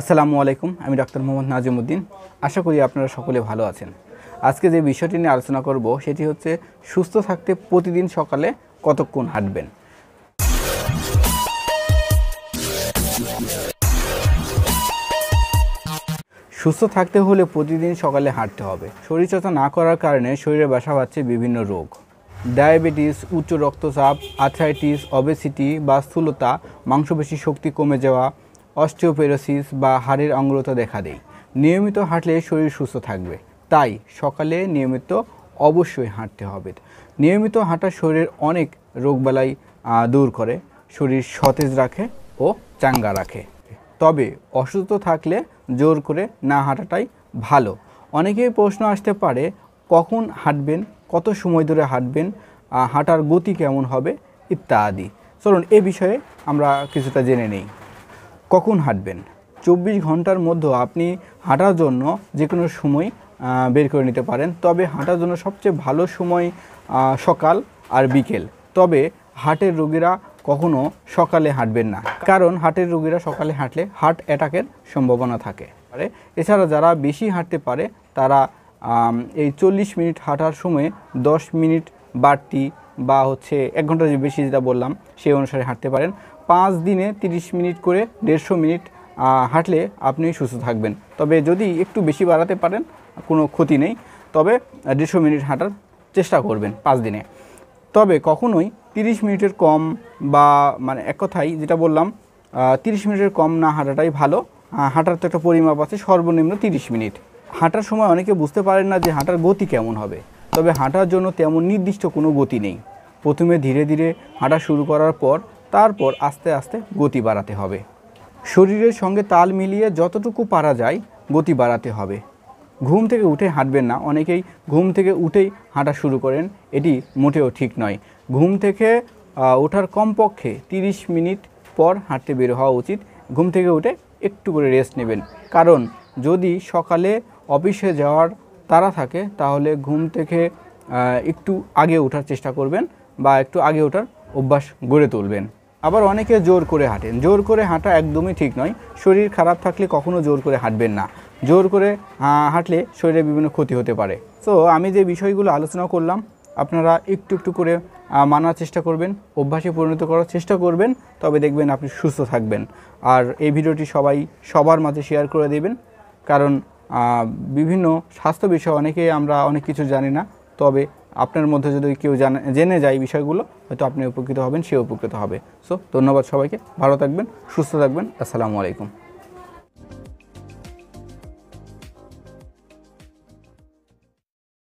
আসসালামু আলাইকুম আমি ডক্টর মোহাম্মদ নাজিমুদ্দিন আশা করি আপনারা সকলে ভালো আছেন আজকে যে বিষয়টি নিয়ে আলোচনা করব সেটি হচ্ছে সুস্থ থাকতে প্রতিদিন সকালে কতক্ষণ হাঁটবেন সুস্থ থাকতে হলে প্রতিদিন সকালে হাঁটতে হবে শরীরচর্চা না করার কারণে শরীরে বাসা পাচ্ছে বিভিন্ন রোগ ডায়াবেটিস উচ্চ রক্তচাপ আর্থ্রাইটিস অবেসিটি বা স্থূলতা মাংসপেশি শক্তি কমে যাওয়া অস্টিওপেরোসিস বা হাড়ের অঙ্গলতা দেখা দেয় নিয়মিত হাঁটলে শরীর সুস্থ থাকবে তাই সকালে নিয়মিত অবশ্যই হাঁটতে হবে নিয়মিত হাঁটা শরীরের অনেক রোগবালাই দূর করে শরীর সতেজ রাখে ও চাঙ্গা রাখে তবে অসুস্থ থাকলে জোর করে না হাঁটাটাই ভালো অনেকেই প্রশ্ন আসতে পারে কখন হাঁটবেন কত সময় ধরে হাঁটবেন হাঁটার গতি কেমন হবে ইত্যাদি চলুন এ বিষয়ে আমরা কিছুটা জেনে নেই কখন হাঁটবেন চব্বিশ ঘন্টার মধ্যে আপনি হাঁটার জন্য যে কোনো সময় বের করে নিতে পারেন তবে হাঁটার জন্য সবচেয়ে ভালো সময় সকাল আর বিকেল তবে হার্টের রোগীরা কখনো সকালে হাঁটবেন না কারণ হার্টের রোগীরা সকালে হাঁটলে হার্ট অ্যাটাকের সম্ভাবনা থাকে এছাড়া যারা বেশি হাঁটতে পারে তারা এই চল্লিশ মিনিট হাঁটার সময়ে দশ মিনিট বাড়তি বা হচ্ছে এক ঘন্টা যে বেশি যেটা বললাম সেই অনুসারে হাঁটতে পারেন পাঁচ দিনে তিরিশ মিনিট করে দেড়শো মিনিট হাঁটলে আপনি সুস্থ থাকবেন তবে যদি একটু বেশি বাড়াতে পারেন কোনো ক্ষতি নেই তবে দেড়শো মিনিট হাঁটার চেষ্টা করবেন পাঁচ দিনে তবে কখনোই তিরিশ মিনিটের কম বা মানে এক কথাই যেটা বললাম তিরিশ মিনিটের কম না হাঁটাটাই ভালো হাঁটার তো একটা পরিমাপ আছে সর্বনিম্ন তিরিশ মিনিট হাঁটার সময় অনেকে বুঝতে পারেন না যে হাঁটার গতি কেমন হবে তবে হাঁটার জন্য তেমন নির্দিষ্ট কোনো গতি নেই প্রথমে ধীরে ধীরে হাঁটা শুরু করার পর তারপর আস্তে আস্তে গতি বাড়াতে হবে শরীরের সঙ্গে তাল মিলিয়ে যতটুকু পারা যায় গতি বাড়াতে হবে ঘুম থেকে উঠে হাঁটবেন না অনেকেই ঘুম থেকে উঠেই হাঁটা শুরু করেন এটি মোটেও ঠিক নয় ঘুম থেকে ওঠার কমপক্ষে 30 মিনিট পর হাঁটতে বের হওয়া উচিত ঘুম থেকে উঠে একটু করে রেস্ট নেবেন কারণ যদি সকালে অফিসে যাওয়ার তারা থাকে তাহলে ঘুম থেকে একটু আগে ওঠার চেষ্টা করবেন বা একটু আগে ওঠার অভ্যাস গড়ে তুলবেন আবার অনেকে জোর করে হাঁটেন জোর করে হাঁটা একদমই ঠিক নয় শরীর খারাপ থাকলে কখনও জোর করে হাঁটবেন না জোর করে হাঁটলে শরীরে বিভিন্ন ক্ষতি হতে পারে তো আমি যে বিষয়গুলো আলোচনা করলাম আপনারা একটু একটু করে মানার চেষ্টা করবেন অভ্যাসে পরিণত করার চেষ্টা করবেন তবে দেখবেন আপনি সুস্থ থাকবেন আর এই ভিডিওটি সবাই সবার মাঝে শেয়ার করে দেবেন কারণ বিভিন্ন স্বাস্থ্য বিষয়ে অনেকে আমরা অনেক কিছু জানি না তবে আপনার মধ্যে যদি কেউ জেনে যায় বিষয়গুলো হয়তো আপনি উপকৃত হবেন সে উপকৃত হবে সো ধন্যবাদ সবাইকে ভালো থাকবেন সুস্থ থাকবেন আসসালামু আলাইকুম